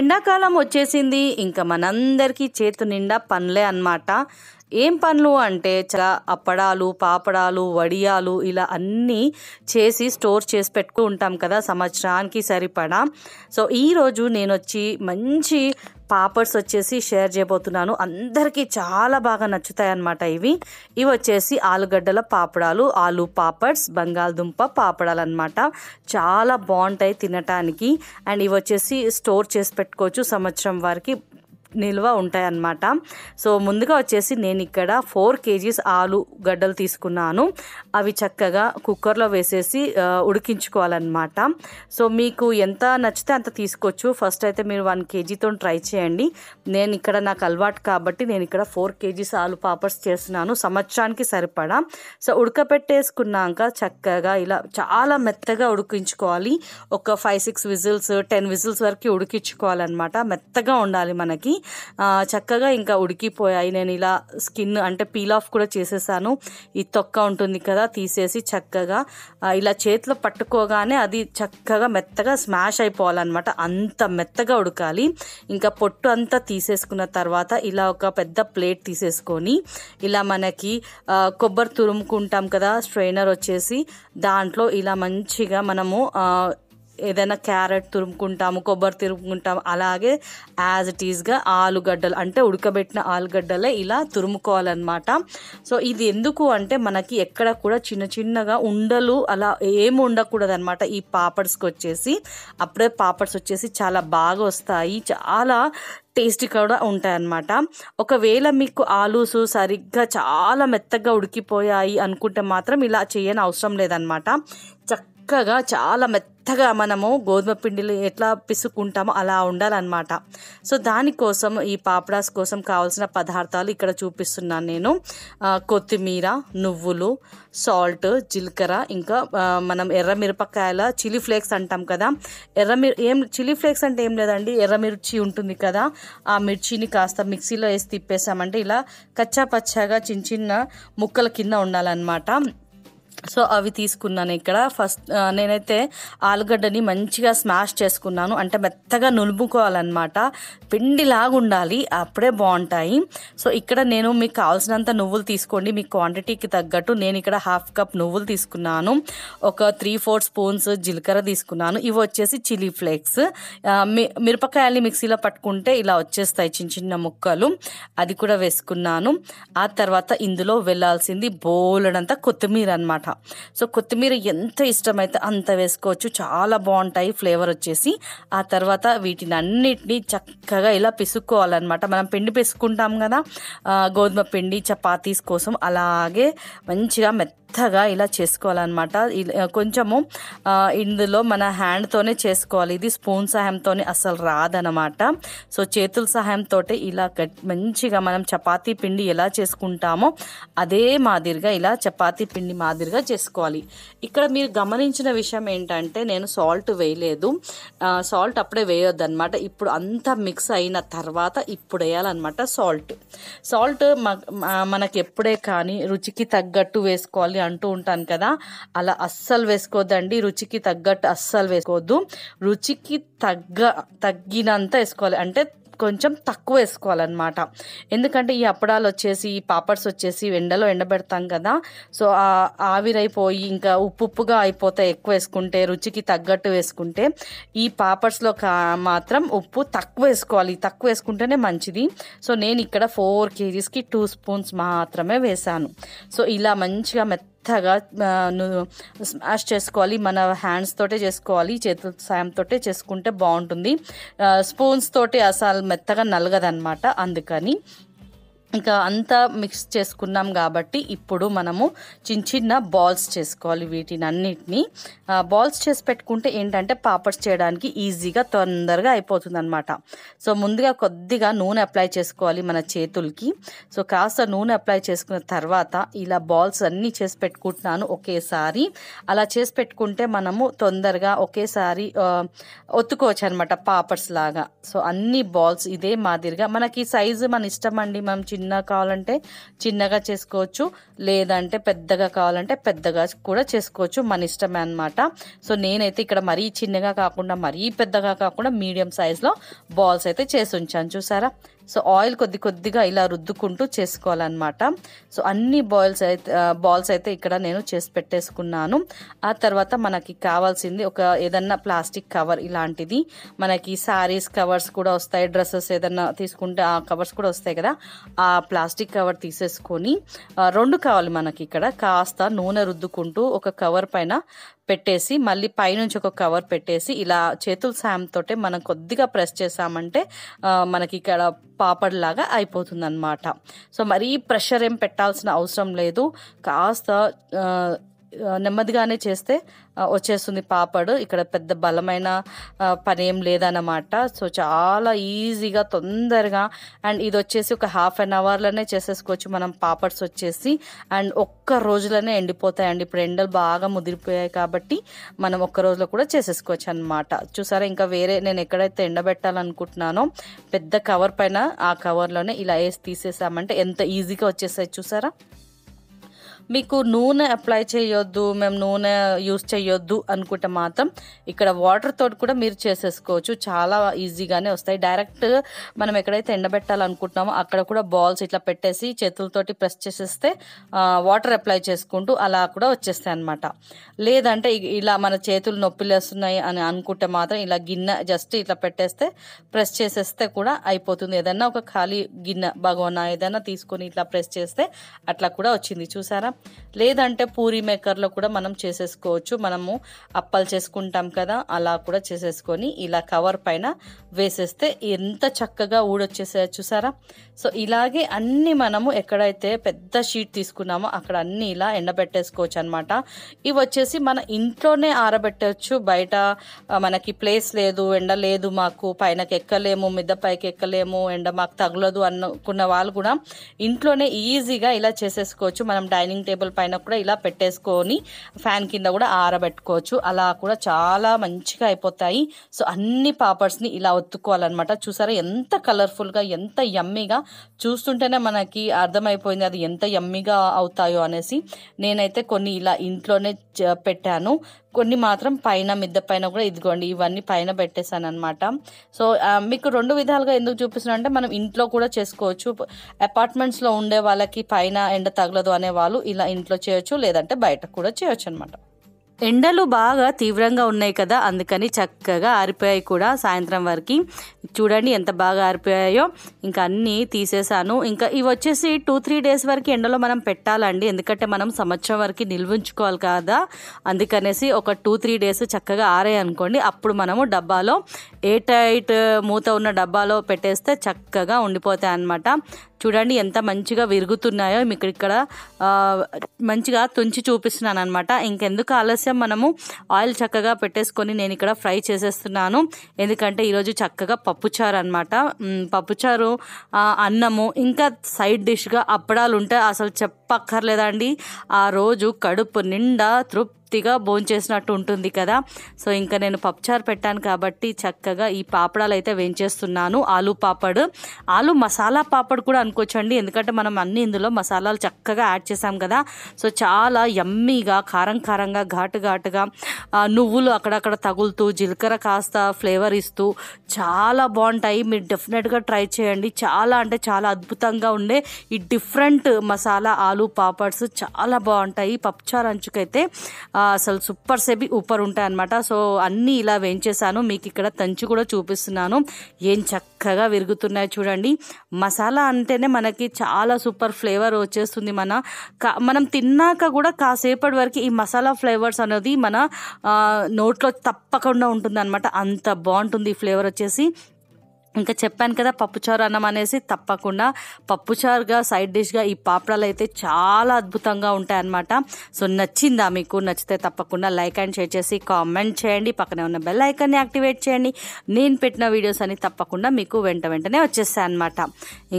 ఎండాకాలం వచ్చేసింది ఇంకా మనందరికీ చేతు నిండా పనులే అనమాట ఏం పనులు అంటే చాలా అప్పడాలు పాపడాలు వడియాలు ఇలా అన్నీ చేసి స్టోర్ చేసి పెట్టుకు ఉంటాం కదా సంవత్సరానికి సరిపడా సో ఈరోజు నేను వచ్చి మంచి పాపర్స్ వచ్చేసి షేర్ చేయబోతున్నాను అందరికీ చాలా బాగా నచ్చుతాయి అన్నమాట ఇవి ఇవి వచ్చేసి ఆలుగడ్డల పాపడాలు ఆలు పాపడ్స్ బంగాళదుంప పాపడాలు అనమాట చాలా బాగుంటాయి తినటానికి అండ్ ఇవి వచ్చేసి స్టోర్ చేసి పెట్టుకోవచ్చు సంవత్సరం వారికి నిల్వ ఉంటాయన్నమాట సో ముందుగా వచ్చేసి నేను ఇక్కడ ఫోర్ కేజీస్ ఆలు గడ్డలు తీసుకున్నాను అవి చక్కగా కుక్కర్లో వేసేసి ఉడికించుకోవాలన్నమాట సో మీకు ఎంత నచ్చితే అంత తీసుకోవచ్చు ఫస్ట్ అయితే మీరు వన్ కేజీతో ట్రై చేయండి నేను ఇక్కడ నాకు అలవాటు కాబట్టి నేను ఇక్కడ ఫోర్ కేజీస్ ఆలు పాపర్స్ చేస్తున్నాను సంవత్సరానికి సరిపడా సో ఉడకపెట్టేసుకున్నాక చక్కగా ఇలా చాలా మెత్తగా ఉడికించుకోవాలి ఒక five six whistles ten whistles వరకు ఉడికించుకోవాలన్నమాట మెత్తగా ఉండాలి మనకి చక్కగా ఇంకా ఉడికిపోయాయి నేను ఇలా స్కిన్ అంటే పీల్ ఆఫ్ కూడా చేసేసాను ఈ తొక్క ఉంటుంది కదా తీసేసి చక్కగా ఇలా చేతిలో పట్టుకోగానే అది చక్కగా మెత్తగా స్మాష్ అయిపోవాలన్నమాట అంత మెత్తగా ఉడకాలి ఇంకా పొట్టు అంతా తీసేసుకున్న తర్వాత ఇలా ఒక పెద్ద ప్లేట్ తీసేసుకొని ఇలా మనకి కొబ్బరి తురుముకుంటాం కదా స్ట్రైనర్ వచ్చేసి దాంట్లో ఇలా మంచిగా మనము ఏదైనా క్యారెట్ తురుముకుంటాము కొబ్బరి తురుముకుంటాము అలాగే యాజ్ ఇట్ ఈస్గా ఆలుగడ్డలు అంటే ఉడకబెట్టిన ఆలుగడ్డలే ఇలా తురుముకోవాలన్నమాట సో ఇది ఎందుకు అంటే మనకి ఎక్కడ కూడా చిన్న చిన్నగా ఉండలు అలా ఏం ఉండకూడదు అనమాట ఈ పాపడ్స్కి వచ్చేసి అప్పుడే పాపడ్స్ వచ్చేసి చాలా బాగా వస్తాయి చాలా టేస్టీ కూడా ఉంటాయన్నమాట ఒకవేళ మీకు ఆలూసు సరిగ్గా చాలా మెత్తగా ఉడికిపోయాయి అనుకుంటే మాత్రం ఇలా చేయని అవసరం లేదనమాట చక్క చక్కగా చాలా మెత్తగా మనము గోధుమ పిండిలు ఎట్లా పిసుకుంటామో అలా ఉండాలన్నమాట సో దానికోసం ఈ పాపడాస్ కోసం కావాల్సిన పదార్థాలు ఇక్కడ చూపిస్తున్నాను నేను కొత్తిమీర నువ్వులు సాల్ట్ జీలకర్ర ఇంకా మనం ఎర్ర మిరపకాయల చిల్లీ ఫ్లేక్స్ అంటాం కదా ఎర్ర మిర్ ఏం చిల్లీ ఫ్లేక్స్ అంటే ఏం లేదండి ఎర్ర మిర్చి ఉంటుంది కదా ఆ మిర్చిని కాస్త మిక్సీలో వేసి తిప్పేసామంటే ఇలా కచ్చా పచ్చాగా చిన్న చిన్న ముక్కల కింద ఉండాలన్నమాట సో అవి తీసుకున్నాను ఇక్కడ ఫస్ట్ నేనైతే ఆలుగడ్డని మంచిగా స్మాష్ చేసుకున్నాను అంటే మెత్తగా నులుపుకోవాలన్నమాట పిండిలాగా ఉండాలి అప్పుడే బాగుంటాయి సో ఇక్కడ నేను మీకు కావాల్సినంత నువ్వులు తీసుకోండి మీ క్వాంటిటీకి తగ్గట్టు నేను ఇక్కడ హాఫ్ కప్ నువ్వులు తీసుకున్నాను ఒక త్రీ ఫోర్ స్పూన్స్ జీలకర్ర తీసుకున్నాను ఇవి వచ్చేసి చిల్లీ ఫ్లేక్స్ మిరపకాయల్ని మిక్సీలో పట్టుకుంటే ఇలా వచ్చేస్తాయి చిన్న చిన్న ముక్కలు అది కూడా వేసుకున్నాను ఆ తర్వాత ఇందులో వెళ్ళాల్సింది బోలడంత కొత్తిమీర అనమాట ఇంకా సో కొత్తిమీర ఎంత ఇష్టమైతే అంత వేసుకోవచ్చు చాలా బాగుంటాయి ఫ్లేవర్ వచ్చేసి ఆ తర్వాత వీటిని అన్నిటినీ చక్కగా ఇలా పిసుక్కోవాలన్నమాట మనం పిండి పిసుకుంటాం కదా గోధుమ పిండి చపాతీస్ కోసం అలాగే మంచిగా మెత్త మెత్తగా ఇలా చేసుకోవాలన్నమాట కొంచెము ఇందులో మన హ్యాండ్తోనే చేసుకోవాలి ఇది స్పూన్ సహాయంతోనే అసలు రాదనమాట సో చేతుల సహాయంతో ఇలా మంచిగా మనం చపాతీ పిండి ఎలా చేసుకుంటామో అదే మాదిరిగా ఇలా చపాతీ పిండి మాదిరిగా చేసుకోవాలి ఇక్కడ మీరు గమనించిన విషయం ఏంటంటే నేను సాల్ట్ వేయలేదు సాల్ట్ అప్పుడే వేయొద్దు అనమాట ఇప్పుడు అంతా మిక్స్ అయిన తర్వాత ఇప్పుడు వేయాలన్నమాట సాల్ట్ సాల్ట్ మనకి ఎప్పుడే కానీ రుచికి తగ్గట్టు వేసుకోవాలి అని అంటూ ఉంటాను కదా అలా అస్సలు వేసుకోవద్దండి రుచికి తగ్గట్టు అస్సలు వేసుకోవద్దు రుచికి తగ్గ తగ్గినంత వేసుకోవాలి అంటే కొంచెం తక్కువ వేసుకోవాలన్నమాట ఎందుకంటే ఈ అప్పడాలు వచ్చేసి ఈ పాపడ్స్ వచ్చేసి ఎండలో ఎండబెడతాం కదా సో ఆవిరైపోయి ఇంకా ఉప్పు ఉప్పుగా అయిపోతాయి ఎక్కువ వేసుకుంటే రుచికి తగ్గట్టు వేసుకుంటే ఈ పాపడ్స్లో మాత్రం ఉప్పు తక్కువ వేసుకోవాలి తక్కువ వేసుకుంటేనే మంచిది సో నేను ఇక్కడ ఫోర్ కేజీస్కి టూ స్పూన్స్ మాత్రమే వేశాను సో ఇలా మంచిగా మెత్త మెత్తగా స్మాష్ చేసుకోవాలి మన హ్యాండ్స్ తోటే చేసుకోవాలి చేతుల సాయంతోటే చేసుకుంటే బాగుంటుంది స్పూన్స్ తోటి అసలు మెత్తగా అనమాట అందుకని ఇక అంతా మిక్స్ చేసుకున్నాం కాబట్టి ఇప్పుడు మనము చిన్న చిన్న బాల్స్ చేసుకోవాలి వీటిని అన్నిటినీ బాల్స్ చేసి పెట్టుకుంటే ఏంటంటే పాపడ్స్ చేయడానికి ఈజీగా తొందరగా అయిపోతుంది అనమాట సో ముందుగా కొద్దిగా నూనె అప్లై చేసుకోవాలి మన చేతులకి సో కాస్త నూనె అప్లై చేసుకున్న తర్వాత ఇలా బాల్స్ అన్నీ చేసి పెట్టుకుంటున్నాను ఒకేసారి అలా చేసి పెట్టుకుంటే మనము తొందరగా ఒకేసారి ఒత్తుకోవచ్చు అనమాట పాపడ్స్ లాగా సో అన్ని బాల్స్ ఇదే మాదిరిగా మనకి సైజు మన ఇష్టం అండి మనం చిన్నగా కావాలంటే చిన్నగా చేసుకోవచ్చు లేదంటే పెద్దగా కావాలంటే పెద్దగా కూడా చేసుకోవచ్చు మన ఇష్టమే అనమాట సో నేనైతే ఇక్కడ మరీ చిన్నగా కాకుండా మరీ పెద్దగా కాకుండా మీడియం సైజులో బాల్స్ అయితే చేసి ఉంచాను చూసారా సో ఆయిల్ కొద్ది కొద్దిగా ఇలా రుద్దుకుంటూ చేసుకోవాలన్నమాట సో అన్ని బాయిల్స్ అయితే బాల్స్ అయితే ఇక్కడ నేను చేసి పెట్టేసుకున్నాను ఆ తర్వాత మనకి కావాల్సింది ఒక ఏదన్నా ప్లాస్టిక్ కవర్ ఇలాంటిది మనకి శారీస్ కవర్స్ కూడా వస్తాయి డ్రెస్సెస్ ఏదన్నా తీసుకుంటే ఆ కవర్స్ కూడా వస్తాయి కదా ఆ ప్లాస్టిక్ కవర్ తీసేసుకొని రెండు కావాలి మనకి ఇక్కడ కాస్త నూనె రుద్దుకుంటూ ఒక కవర్ పైన పెట్టేసి మళ్ళీ పైనుంచి ఒక కవర్ పెట్టేసి ఇలా చేతుల సాయంతో మనం కొద్దిగా ప్రెస్ చేసామంటే మనకి ఇక్కడ పాపడ్లాగా అయిపోతుంది అనమాట సో మరీ ప్రెషర్ ఏం పెట్టాల్సిన అవసరం లేదు కాస్త నెమ్మదిగానే చేస్తే వచ్చేస్తుంది పాపడు ఇక్కడ పెద్ద బలమైన పని ఏం లేదన్నమాట సో చాలా ఈజీగా తొందరగా అండ్ ఇది వచ్చేసి ఒక హాఫ్ అన్ అవర్లోనే చేసేసుకోవచ్చు మనం పాపడ్స్ వచ్చేసి అండ్ ఒక్క రోజులోనే ఎండిపోతాయండి ఇప్పుడు ఎండలు బాగా ముదిరిపోయాయి కాబట్టి మనం ఒక్క రోజులో కూడా చేసేసుకోవచ్చు అనమాట చూసారా ఇంకా వేరే నేను ఎక్కడైతే ఎండబెట్టాలనుకుంటున్నానో పెద్ద కవర్ పైన ఆ కవర్లోనే ఇలా వేసి తీసేసామంటే ఎంత ఈజీగా వచ్చేసాయి చూసారా మీకు నూనె అప్లై చేయొద్దు మేము నూనె యూస్ చేయొద్దు అనుకుంటే మాత్రం ఇక్కడ వాటర్ తోటి కూడా మీరు చేసేసుకోవచ్చు చాలా ఈజీగానే వస్తాయి డైరెక్ట్ మనం ఎక్కడైతే ఎండబెట్టాలనుకుంటున్నామో అక్కడ కూడా బాల్స్ ఇట్లా పెట్టేసి చేతులతోటి ప్రెస్ చేసేస్తే వాటర్ అప్లై చేసుకుంటూ అలా కూడా వచ్చేస్తాయి అనమాట లేదంటే ఇలా మన చేతులు నొప్పిలేస్తున్నాయి అని అనుకుంటే మాత్రం ఇలా గిన్నె జస్ట్ ఇట్లా పెట్టేస్తే ప్రెస్ చేసేస్తే కూడా అయిపోతుంది ఏదైనా ఒక ఖాళీ గిన్నె భగవన ఏదైనా తీసుకొని ఇట్లా ప్రెస్ చేస్తే అట్లా కూడా వచ్చింది చూసారా లేదంటే పూరీ మేకర్లో కూడా మనం చేసేసుకోవచ్చు మనము అప్పలు చేసుకుంటాం కదా అలా కూడా చేసేసుకొని ఇలా కవర్ పైన వేసేస్తే ఎంత చక్కగా ఊడొచ్చేసే చూసారా సో ఇలాగే అన్నీ మనము ఎక్కడైతే పెద్ద షీట్ తీసుకున్నామో అక్కడ అన్ని ఇలా ఎండబెట్టేసుకోవచ్చు అనమాట ఇవి వచ్చేసి మన ఇంట్లోనే ఆరబెట్టవచ్చు బయట మనకి ప్లేస్ లేదు ఎండ లేదు మాకు పైనకి ఎక్కలేము మిద్ద పైకి ఎక్కలేము ఎండ మాకు తగలదు అనుకున్న వాళ్ళు కూడా ఇంట్లోనే ఈజీగా ఇలా చేసేసుకోవచ్చు మనం డైనింగ్ టేబుల్ పైన కూడా ఇలా పెట్టేసుకొని ఫ్యాన్ కింద కూడా ఆరబెట్టుకోవచ్చు అలా కూడా చాలా మంచిగా అయిపోతాయి సో అన్ని పాపర్స్ని ఇలా ఒత్తుకోవాలన్నమాట చూసారా ఎంత కలర్ఫుల్గా ఎంత యమ్మీగా చూస్తుంటేనే మనకి అర్థమైపోయింది అది ఎంత యమ్మీగా అవుతాయో అనేసి నేనైతే కొన్ని ఇలా ఇంట్లోనే పెట్టాను కొన్ని మాత్రం పైన మిద్ద పైన కూడా ఇదిగోండి ఇవన్నీ పైన పెట్టేశాను అనమాట సో మీకు రెండు విధాలుగా ఎందుకు చూపిస్తున్నా అంటే మనం ఇంట్లో కూడా చేసుకోవచ్చు అపార్ట్మెంట్స్లో ఉండే వాళ్ళకి పైన ఎండ తగలదు అనే వాళ్ళు ఇలా ఇంట్లో చేయొచ్చు లేదంటే బయట కూడా చేయొచ్చు అనమాట ఎండలు బాగా తీవ్రంగా ఉన్నాయి కదా అందుకని చక్కగా ఆరిపోయాయి కూడా సాయంత్రం వరకు చూడండి ఎంత బాగా ఆరిపోయాయో ఇంకా అన్నీ తీసేసాను ఇంకా ఇవి వచ్చేసి టూ త్రీ డేస్ వరకు ఎండలో మనం పెట్టాలండి ఎందుకంటే మనం సంవత్సరం వరకు నిల్వుంచుకోవాలి కదా అందుకనేసి ఒక టూ త్రీ డేస్ చక్కగా ఆరాయి అనుకోండి అప్పుడు మనము డబ్బాలో ఏ టైట్ మూత ఉన్న డబ్బాలో పెట్టేస్తే చక్కగా ఉండిపోతాయి అనమాట చూడండి ఎంత మంచిగా విరుగుతున్నాయో మీకు ఇక్కడ మంచిగా తుంచి చూపిస్తున్నాను అనమాట ఇంకెందుకు ఆలస్యం మనము ఆయిల్ చక్కగా పెట్టేసుకొని నేను ఇక్కడ ఫ్రై చేసేస్తున్నాను ఎందుకంటే ఈరోజు చక్కగా పప్పుచారు అనమాట పప్పుచారు అన్నము ఇంకా సైడ్ డిష్గా అప్పడాలు ఉంటే అసలు చెప్పక్కర్లేదండి ఆ రోజు కడుపు నిండా తృప్తి తృప్తిగా భోంచేసినట్టు ఉంటుంది కదా సో ఇంకా నేను పప్పుచారు పెట్టాను కాబట్టి చక్కగా ఈ పాపడాలు అయితే వేయించేస్తున్నాను ఆలు పాపడ్ ఆలు మసాలా పాపడ్ కూడా అనుకోవచ్చండి ఎందుకంటే మనం అన్ని ఇందులో మసాలాలు చక్కగా యాడ్ చేసాం కదా సో చాలా యమ్మీగా కారం కారంగా ఘాటు ఘాటుగా నువ్వులు అక్కడక్కడ తగులుతూ జీలకర్ర కాస్త ఫ్లేవర్ ఇస్తూ చాలా బాగుంటాయి మీరు డెఫినెట్గా ట్రై చేయండి చాలా అంటే చాలా అద్భుతంగా ఉండే ఈ డిఫరెంట్ మసాలా ఆలు పాపడ్స్ చాలా బాగుంటాయి పప్పుచారు అంచుకైతే అసలు సూపర్ సెబి ఊపర్ ఉంటాయి అనమాట సో అన్నీ ఇలా వేయించేసాను మీకు ఇక్కడ తంచి కూడా చూపిస్తున్నాను ఏం చక్కగా విరుగుతున్నాయి చూడండి మసాలా అంటేనే మనకి చాలా సూపర్ ఫ్లేవర్ వచ్చేస్తుంది మన మనం తిన్నాక కూడా కాసేపటి వరకు ఈ మసాలా ఫ్లేవర్స్ అనేది మన నోట్లో తప్పకుండా ఉంటుంది అంత బాగుంటుంది ఈ ఫ్లేవర్ వచ్చేసి ఇంకా చెప్పాను కదా పప్పుచారు అన్నం అనేసి తప్పకుండా పప్పుచారుగా సైడ్ డిష్గా ఈ పాపడాలు అయితే చాలా అద్భుతంగా ఉంటాయన్నమాట సో నచ్చిందా మీకు నచ్చితే తప్పకుండా లైక్ అండ్ షేర్ చేసి కామెంట్ చేయండి పక్కనే ఉన్న బెల్ ఐకాన్ని యాక్టివేట్ చేయండి నేను పెట్టిన వీడియోస్ అని తప్పకుండా మీకు వెంట వెంటనే వచ్చేస్తాయి అనమాట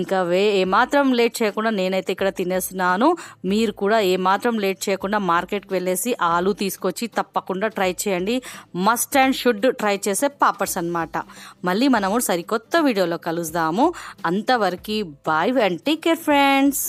ఇంకా వే ఏమాత్రం లేట్ చేయకుండా నేనైతే ఇక్కడ తినేస్తున్నాను మీరు కూడా ఏమాత్రం లేట్ చేయకుండా మార్కెట్కి వెళ్ళేసి ఆలు తీసుకొచ్చి తప్పకుండా ట్రై చేయండి మస్ట్ అండ్ షుడ్ ట్రై చేసే పాపర్స్ అనమాట మళ్ళీ మనము సరికొత్త కొత్త వీడియోలో కలుద్దాము అంతవరకు bye and take care friends